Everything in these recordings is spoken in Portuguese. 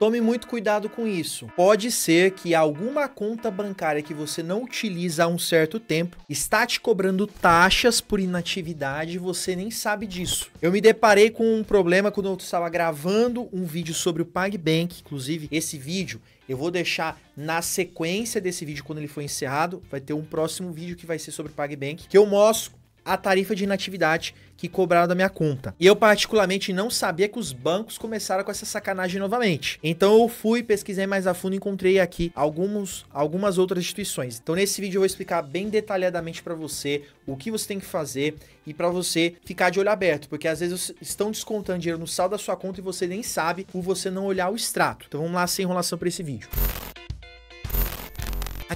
Tome muito cuidado com isso. Pode ser que alguma conta bancária que você não utiliza há um certo tempo está te cobrando taxas por inatividade e você nem sabe disso. Eu me deparei com um problema quando eu estava gravando um vídeo sobre o PagBank, inclusive esse vídeo eu vou deixar na sequência desse vídeo quando ele for encerrado, vai ter um próximo vídeo que vai ser sobre o PagBank, que eu mostro a tarifa de inatividade que cobraram da minha conta. E eu particularmente não sabia que os bancos começaram com essa sacanagem novamente. Então eu fui, pesquisei mais a fundo e encontrei aqui alguns, algumas outras instituições. Então nesse vídeo eu vou explicar bem detalhadamente para você o que você tem que fazer e para você ficar de olho aberto, porque às vezes estão descontando dinheiro no saldo da sua conta e você nem sabe por você não olhar o extrato. Então vamos lá sem enrolação para esse vídeo.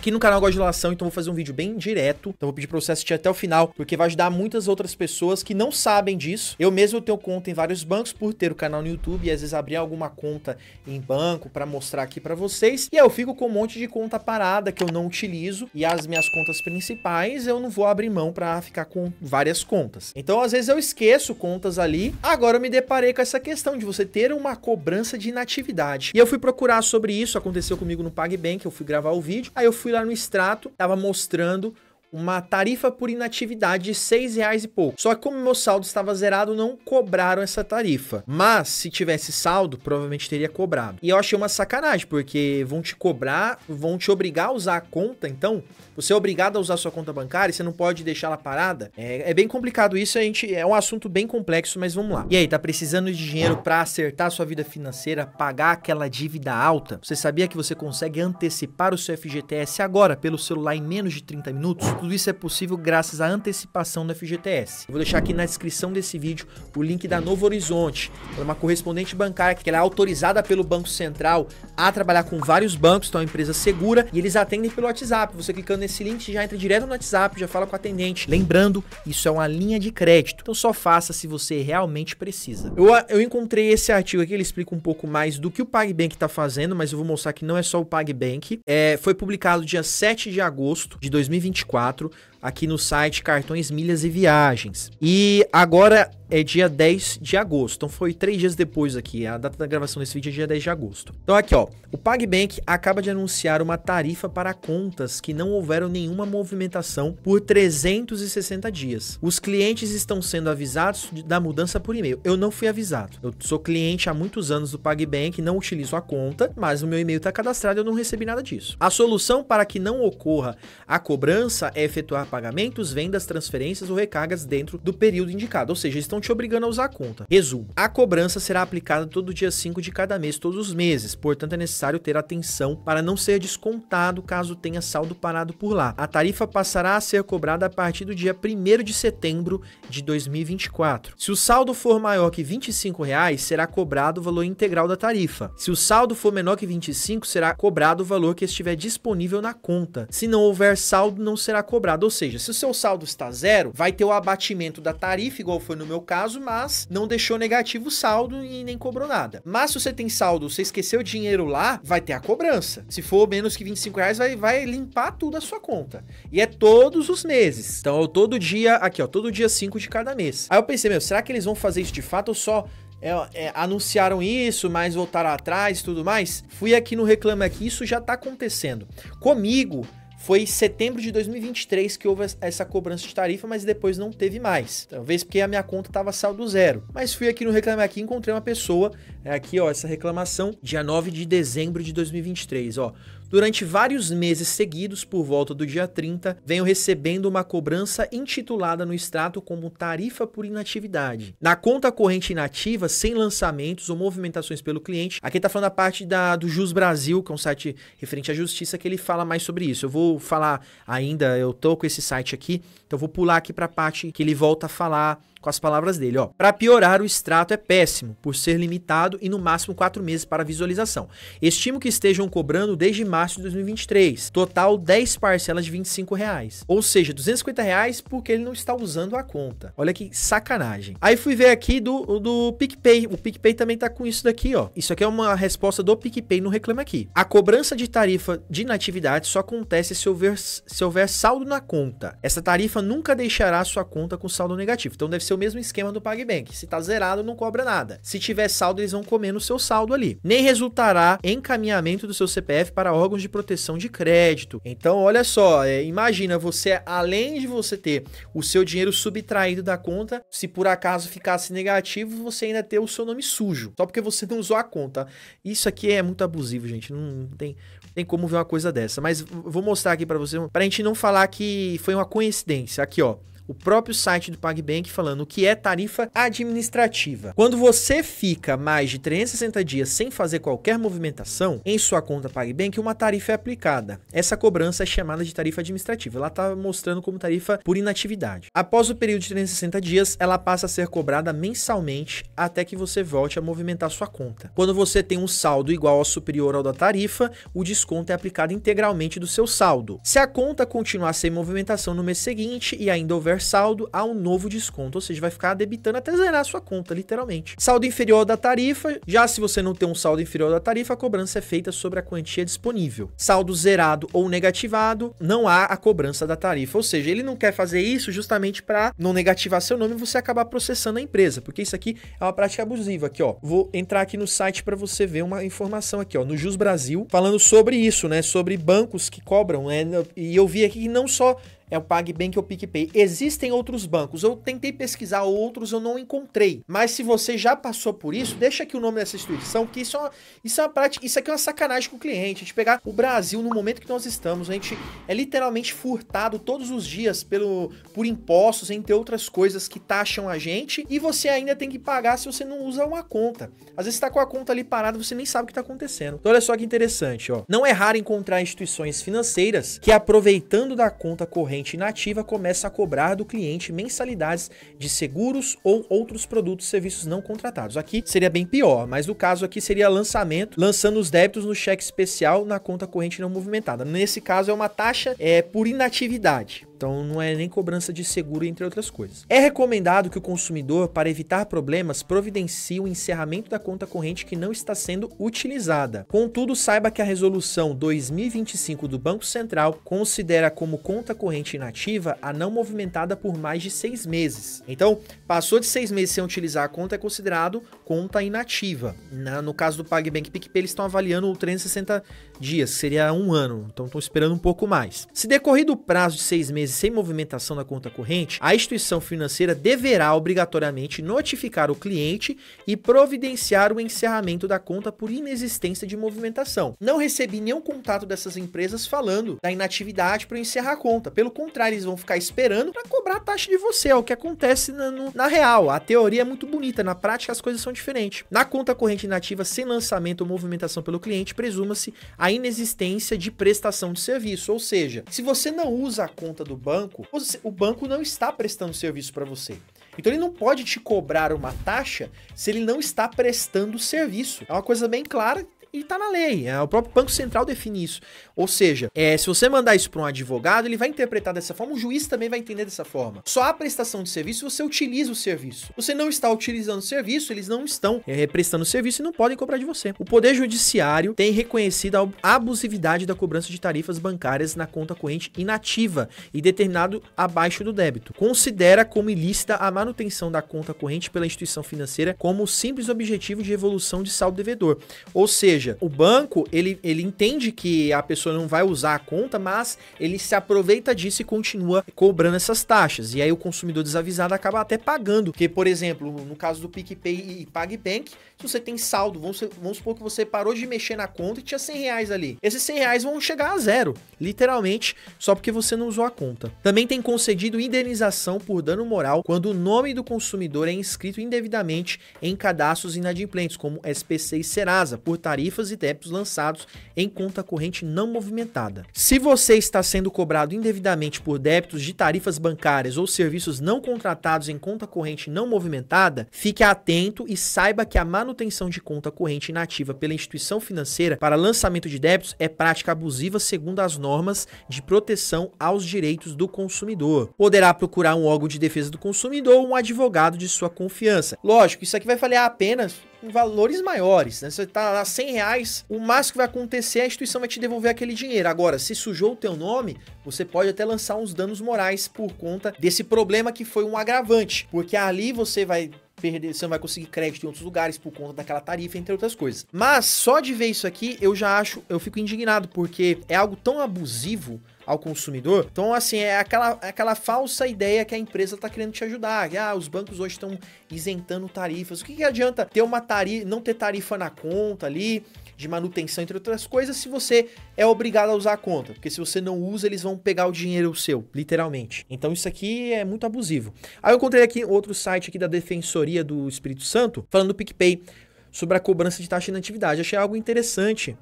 Aqui no canal eu gosto de lação, então vou fazer um vídeo bem direto. Então vou pedir pra você assistir até o final, porque vai ajudar muitas outras pessoas que não sabem disso. Eu mesmo tenho conta em vários bancos por ter o canal no YouTube e às vezes abrir alguma conta em banco para mostrar aqui para vocês. E aí eu fico com um monte de conta parada que eu não utilizo e as minhas contas principais eu não vou abrir mão para ficar com várias contas. Então às vezes eu esqueço contas ali. Agora eu me deparei com essa questão de você ter uma cobrança de inatividade. E eu fui procurar sobre isso, aconteceu comigo no PagBank, eu fui gravar o vídeo. Aí eu fui fui lá no extrato, estava mostrando uma tarifa por inatividade de R$ 6,00 e pouco. Só que como meu saldo estava zerado, não cobraram essa tarifa. Mas se tivesse saldo, provavelmente teria cobrado. E eu achei uma sacanagem, porque vão te cobrar, vão te obrigar a usar a conta, então você é obrigado a usar a sua conta bancária, você não pode deixar ela parada. É, é, bem complicado isso, a gente é um assunto bem complexo, mas vamos lá. E aí, tá precisando de dinheiro para acertar sua vida financeira, pagar aquela dívida alta? Você sabia que você consegue antecipar o seu FGTS agora pelo celular em menos de 30 minutos? Tudo isso é possível graças à antecipação do FGTS. Eu vou deixar aqui na descrição desse vídeo o link da Novo Horizonte. Ela é uma correspondente bancária que é autorizada pelo Banco Central a trabalhar com vários bancos, então é uma empresa segura, e eles atendem pelo WhatsApp. Você clicando nesse link já entra direto no WhatsApp, já fala com o atendente. Lembrando, isso é uma linha de crédito, então só faça se você realmente precisa. Eu, eu encontrei esse artigo aqui, ele explica um pouco mais do que o PagBank está fazendo, mas eu vou mostrar que não é só o PagBank. É, foi publicado dia 7 de agosto de 2024. 4 aqui no site Cartões, Milhas e Viagens. E agora é dia 10 de agosto. Então foi três dias depois aqui. A data da gravação desse vídeo é dia 10 de agosto. Então aqui, ó. O PagBank acaba de anunciar uma tarifa para contas que não houveram nenhuma movimentação por 360 dias. Os clientes estão sendo avisados da mudança por e-mail. Eu não fui avisado. Eu sou cliente há muitos anos do PagBank, não utilizo a conta, mas o meu e-mail está cadastrado e eu não recebi nada disso. A solução para que não ocorra a cobrança é efetuar pagamentos, vendas, transferências ou recargas dentro do período indicado, ou seja, eles estão te obrigando a usar a conta. Resumo: a cobrança será aplicada todo dia 5 de cada mês, todos os meses, portanto é necessário ter atenção para não ser descontado caso tenha saldo parado por lá. A tarifa passará a ser cobrada a partir do dia 1 de setembro de 2024. Se o saldo for maior que R$ 25,00, reais, será cobrado o valor integral da tarifa. Se o saldo for menor que 25,00, será cobrado o valor que estiver disponível na conta. Se não houver saldo, não será cobrado, ou seja, seja, se o seu saldo está zero, vai ter o abatimento da tarifa, igual foi no meu caso, mas não deixou negativo o saldo e nem cobrou nada. Mas se você tem saldo, você esqueceu o dinheiro lá, vai ter a cobrança. Se for menos que 25 reais, vai, vai limpar tudo a sua conta. E é todos os meses. Então, eu todo dia, aqui ó, todo dia 5 de cada mês. Aí eu pensei, meu, será que eles vão fazer isso de fato ou só é, é, anunciaram isso, mas voltaram atrás e tudo mais. Fui aqui no Reclame Aqui, isso já tá acontecendo. Comigo, foi setembro de 2023 que houve essa cobrança de tarifa, mas depois não teve mais. Talvez porque a minha conta estava saldo zero. Mas fui aqui no Reclame Aqui e encontrei uma pessoa, é aqui ó, essa reclamação, dia 9 de dezembro de 2023, ó. Durante vários meses seguidos, por volta do dia 30, venho recebendo uma cobrança intitulada no extrato como tarifa por inatividade. Na conta corrente inativa, sem lançamentos ou movimentações pelo cliente, aqui está falando a parte da, do Jus Brasil, que é um site referente à justiça, que ele fala mais sobre isso. Eu vou falar ainda, eu estou com esse site aqui, então vou pular aqui para a parte que ele volta a falar com as palavras dele, ó. Para piorar, o extrato é péssimo, por ser limitado e no máximo quatro meses para visualização. Estimo que estejam cobrando desde março de 2023, total 10 parcelas de 25 reais. Ou seja, 250 reais porque ele não está usando a conta. Olha que sacanagem. Aí fui ver aqui do, do PicPay. O PicPay também tá com isso daqui, ó. Isso aqui é uma resposta do PicPay no Reclama Aqui. A cobrança de tarifa de natividade só acontece se houver, se houver saldo na conta. Essa tarifa nunca deixará sua conta com saldo negativo. Então deve ser ser o mesmo esquema do PagBank. Se tá zerado, não cobra nada. Se tiver saldo, eles vão comer no seu saldo ali. Nem resultará encaminhamento do seu CPF para órgãos de proteção de crédito. Então, olha só, é, imagina você, além de você ter o seu dinheiro subtraído da conta, se por acaso ficasse negativo, você ainda ter o seu nome sujo, só porque você não usou a conta. Isso aqui é muito abusivo, gente. Não tem, tem como ver uma coisa dessa. Mas vou mostrar aqui para você, para a gente não falar que foi uma coincidência. Aqui, ó o próprio site do PagBank falando o que é tarifa administrativa. Quando você fica mais de 360 dias sem fazer qualquer movimentação em sua conta PagBank, uma tarifa é aplicada. Essa cobrança é chamada de tarifa administrativa. Ela está mostrando como tarifa por inatividade. Após o período de 360 dias, ela passa a ser cobrada mensalmente até que você volte a movimentar sua conta. Quando você tem um saldo igual ou superior ao da tarifa, o desconto é aplicado integralmente do seu saldo. Se a conta continuar sem movimentação no mês seguinte e ainda houver maior saldo, há um novo desconto, ou seja, vai ficar debitando até zerar a sua conta, literalmente. Saldo inferior da tarifa, já se você não tem um saldo inferior da tarifa, a cobrança é feita sobre a quantia disponível. Saldo zerado ou negativado, não há a cobrança da tarifa, ou seja, ele não quer fazer isso justamente para não negativar seu nome e você acabar processando a empresa, porque isso aqui é uma prática abusiva aqui, ó. Vou entrar aqui no site para você ver uma informação aqui, ó, no Jus Brasil, falando sobre isso, né, sobre bancos que cobram, né, e eu vi aqui que não só é o PagBank ou PicPay. Existem outros bancos, eu tentei pesquisar outros, eu não encontrei. Mas se você já passou por isso, deixa aqui o nome dessa instituição, que isso é uma, isso é uma prática, isso aqui é uma sacanagem com o cliente. A gente pegar o Brasil no momento que nós estamos, a gente é literalmente furtado todos os dias pelo por impostos, entre outras coisas que taxam a gente, e você ainda tem que pagar se você não usa uma conta. Às vezes está com a conta ali parada, você nem sabe o que está acontecendo. Então olha só que interessante, ó. Não é raro encontrar instituições financeiras que aproveitando da conta corrente inativa começa a cobrar do cliente mensalidades de seguros ou outros produtos e serviços não contratados. Aqui seria bem pior, mas no caso aqui seria lançamento, lançando os débitos no cheque especial na conta corrente não movimentada. Nesse caso é uma taxa é, por inatividade. Então não é nem cobrança de seguro, entre outras coisas. É recomendado que o consumidor, para evitar problemas, providencie o encerramento da conta corrente que não está sendo utilizada. Contudo, saiba que a resolução 2025 do Banco Central considera como conta corrente inativa a não movimentada por mais de seis meses. Então, passou de seis meses sem utilizar a conta é considerado conta inativa. Na, no caso do PagBank PicPay, eles estão avaliando 360 dias, seria um ano, então estão esperando um pouco mais. Se decorrido o prazo de seis meses sem movimentação da conta corrente, a instituição financeira deverá obrigatoriamente notificar o cliente e providenciar o encerramento da conta por inexistência de movimentação. Não recebi nenhum contato dessas empresas falando da inatividade para encerrar a conta. Pelo contrário, eles vão ficar esperando para cobrar a taxa de você. É o que acontece na, no, na real. A teoria é muito bonita, na prática as coisas são diferentes. Na conta corrente inativa, sem lançamento ou movimentação pelo cliente, presuma-se a inexistência de prestação de serviço. Ou seja, se você não usa a conta do banco, o banco não está prestando serviço para você. Então ele não pode te cobrar uma taxa se ele não está prestando serviço. É uma coisa bem clara e tá na lei. É, o próprio Banco Central define isso. Ou seja, é, se você mandar isso para um advogado, ele vai interpretar dessa forma, o juiz também vai entender dessa forma. Só a prestação de serviço você utiliza o serviço. Você não está utilizando o serviço, eles não estão é, prestando serviço e não podem cobrar de você. O Poder Judiciário tem reconhecido a abusividade da cobrança de tarifas bancárias na conta corrente inativa e determinado abaixo do débito. Considera como ilícita a manutenção da conta corrente pela instituição financeira como simples objetivo de evolução de saldo devedor. Ou seja, seja, o banco, ele, ele entende que a pessoa não vai usar a conta, mas ele se aproveita disso e continua cobrando essas taxas. E aí o consumidor desavisado acaba até pagando. Porque, por exemplo, no caso do PicPay e PagBank, se você tem saldo, vamos, vamos supor que você parou de mexer na conta e tinha 100 reais ali. Esses 100 reais vão chegar a zero, literalmente, só porque você não usou a conta. Também tem concedido indenização por dano moral quando o nome do consumidor é inscrito indevidamente em cadastros inadimplentes, como SPC e Serasa, por tarifa tarifas e débitos lançados em conta corrente não movimentada. Se você está sendo cobrado indevidamente por débitos de tarifas bancárias ou serviços não contratados em conta corrente não movimentada, fique atento e saiba que a manutenção de conta corrente inativa pela instituição financeira para lançamento de débitos é prática abusiva segundo as normas de proteção aos direitos do consumidor. Poderá procurar um órgão de defesa do consumidor ou um advogado de sua confiança. Lógico, isso aqui vai valer apenas em valores maiores. Né? Você tá lá 100 reais, o máximo que vai acontecer é a instituição vai te devolver aquele dinheiro. Agora, se sujou o teu nome, você pode até lançar uns danos morais por conta desse problema que foi um agravante, porque ali você vai perder, você não vai conseguir crédito em outros lugares por conta daquela tarifa, entre outras coisas. Mas só de ver isso aqui, eu já acho, eu fico indignado, porque é algo tão abusivo ao consumidor. Então, assim, é aquela, é aquela falsa ideia que a empresa está querendo te ajudar. Que, ah, os bancos hoje estão isentando tarifas. O que, que adianta ter uma tarifa, não ter tarifa na conta ali? de manutenção, entre outras coisas, se você é obrigado a usar a conta. Porque se você não usa, eles vão pegar o dinheiro seu, literalmente. Então isso aqui é muito abusivo. Aí eu encontrei aqui outro site aqui da Defensoria do Espírito Santo, falando do PicPay, sobre a cobrança de taxa de inatividade. Achei algo interessante.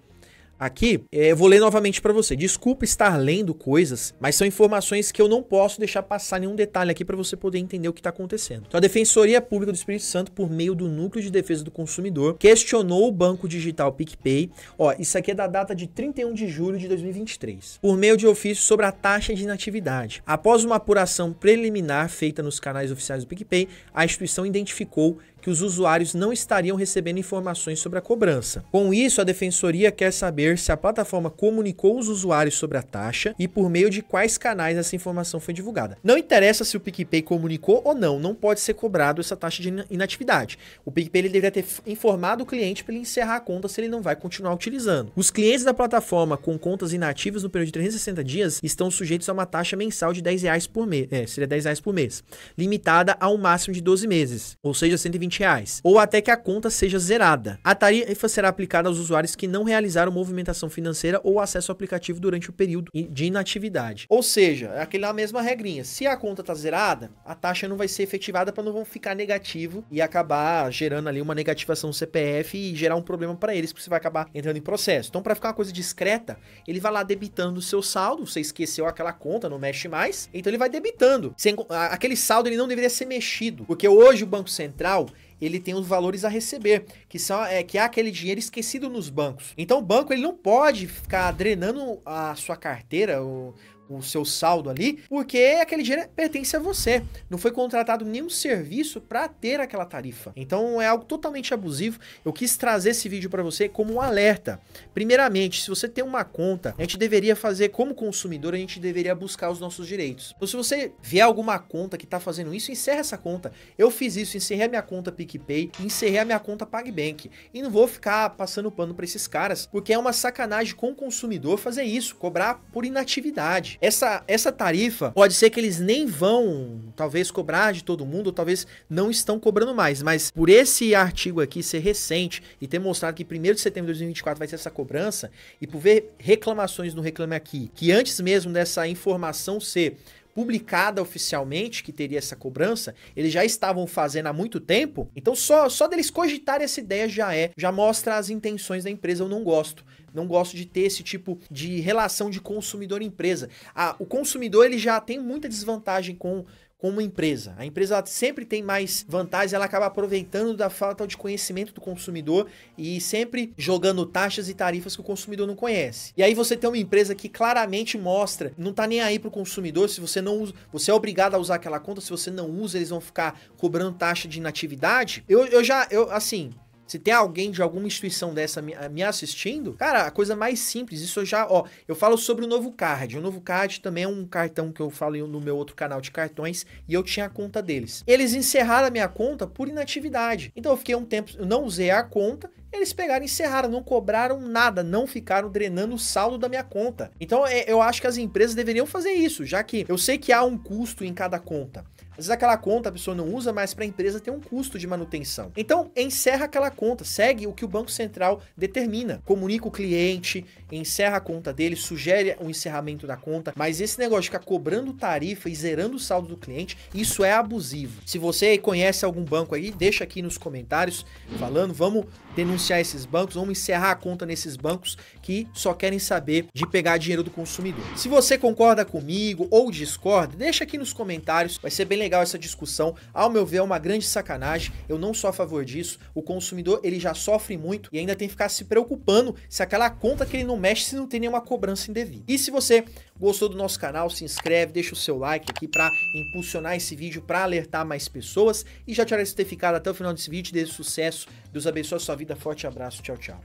Aqui, é, eu vou ler novamente para você. Desculpa estar lendo coisas, mas são informações que eu não posso deixar passar nenhum detalhe aqui para você poder entender o que está acontecendo. Então, a Defensoria Pública do Espírito Santo, por meio do Núcleo de Defesa do Consumidor, questionou o banco digital PicPay. Ó, isso aqui é da data de 31 de julho de 2023, por meio de ofício sobre a taxa de inatividade. Após uma apuração preliminar feita nos canais oficiais do PicPay, a instituição identificou que os usuários não estariam recebendo informações sobre a cobrança. Com isso, a defensoria quer saber se a plataforma comunicou os usuários sobre a taxa e por meio de quais canais essa informação foi divulgada. Não interessa se o PicPay comunicou ou não, não pode ser cobrado essa taxa de inatividade. O PicPay ele deveria ter informado o cliente para ele encerrar a conta se ele não vai continuar utilizando. Os clientes da plataforma com contas inativas no período de 360 dias estão sujeitos a uma taxa mensal de 10 reais por mês, é, seria 10 reais por mês, limitada a um máximo de 12 meses, ou seja, 120 20 reais, ou até que a conta seja zerada. A tarifa será aplicada aos usuários que não realizaram movimentação financeira ou acesso ao aplicativo durante o período de inatividade. Ou seja, é aquela mesma regrinha. Se a conta está zerada, a taxa não vai ser efetivada para não ficar negativo e acabar gerando ali uma negativação do CPF e gerar um problema para eles, porque você vai acabar entrando em processo. Então, para ficar uma coisa discreta, ele vai lá debitando o seu saldo, você esqueceu aquela conta, não mexe mais, então ele vai debitando. Sem, aquele saldo ele não deveria ser mexido, porque hoje o Banco Central ele tem os valores a receber, que são é, que é aquele dinheiro esquecido nos bancos. Então o banco ele não pode ficar drenando a sua carteira, o, o seu saldo ali, porque aquele dinheiro pertence a você. Não foi contratado nenhum serviço para ter aquela tarifa. Então é algo totalmente abusivo. Eu quis trazer esse vídeo para você como um alerta. Primeiramente, se você tem uma conta, a gente deveria fazer como consumidor, a gente deveria buscar os nossos direitos. Então se você vê alguma conta que está fazendo isso, encerra essa conta. Eu fiz isso, encerrei a minha conta PicPay, encerrei a minha conta PagBank. E não vou ficar passando pano para esses caras, porque é uma sacanagem com o consumidor fazer isso, cobrar por inatividade. Essa, essa tarifa pode ser que eles nem vão, talvez, cobrar de todo mundo, talvez não estão cobrando mais. Mas por esse artigo aqui ser recente e ter mostrado que 1 de setembro de 2024 vai ser essa cobrança, e por ver reclamações no Reclame Aqui, que antes mesmo dessa informação ser publicada oficialmente que teria essa cobrança, eles já estavam fazendo há muito tempo. Então só só deles cogitar essa ideia já é, já mostra as intenções da empresa, eu não gosto. Não gosto de ter esse tipo de relação de consumidor empresa. Ah, o consumidor ele já tem muita desvantagem com como empresa. A empresa sempre tem mais vantagens, ela acaba aproveitando da falta de conhecimento do consumidor e sempre jogando taxas e tarifas que o consumidor não conhece. E aí você tem uma empresa que claramente mostra, não tá nem aí pro consumidor, se você não usa, você é obrigado a usar aquela conta, se você não usa, eles vão ficar cobrando taxa de inatividade. Eu, eu já, eu assim, se tem alguém de alguma instituição dessa me assistindo, cara, a coisa mais simples, isso eu já, ó, eu falo sobre o novo card. O novo card também é um cartão que eu falo no meu outro canal de cartões e eu tinha a conta deles. Eles encerraram a minha conta por inatividade. Então eu fiquei um tempo, eu não usei a conta eles pegaram e encerraram, não cobraram nada, não ficaram drenando o saldo da minha conta. Então é, eu acho que as empresas deveriam fazer isso, já que eu sei que há um custo em cada conta. Às vezes aquela conta a pessoa não usa, mas para a empresa tem um custo de manutenção. Então, encerra aquela conta, segue o que o Banco Central determina. Comunica o cliente, encerra a conta dele, sugere o encerramento da conta, mas esse negócio de ficar cobrando tarifa e zerando o saldo do cliente, isso é abusivo. Se você conhece algum banco aí, deixa aqui nos comentários falando, vamos denunciar esses bancos, vamos encerrar a conta nesses bancos que só querem saber de pegar dinheiro do consumidor. Se você concorda comigo ou discorda, deixa aqui nos comentários, vai ser bem legal essa discussão. Ao meu ver, é uma grande sacanagem, eu não sou a favor disso. O consumidor, ele já sofre muito e ainda tem que ficar se preocupando se aquela conta que ele não mexe se não tem nenhuma cobrança indevida. E se você Gostou do nosso canal? Se inscreve, deixa o seu like aqui para impulsionar esse vídeo, para alertar mais pessoas. E já te agradeço ter ficado até o final desse vídeo, Desejo sucesso. Deus abençoe a sua vida. Forte abraço. Tchau, tchau.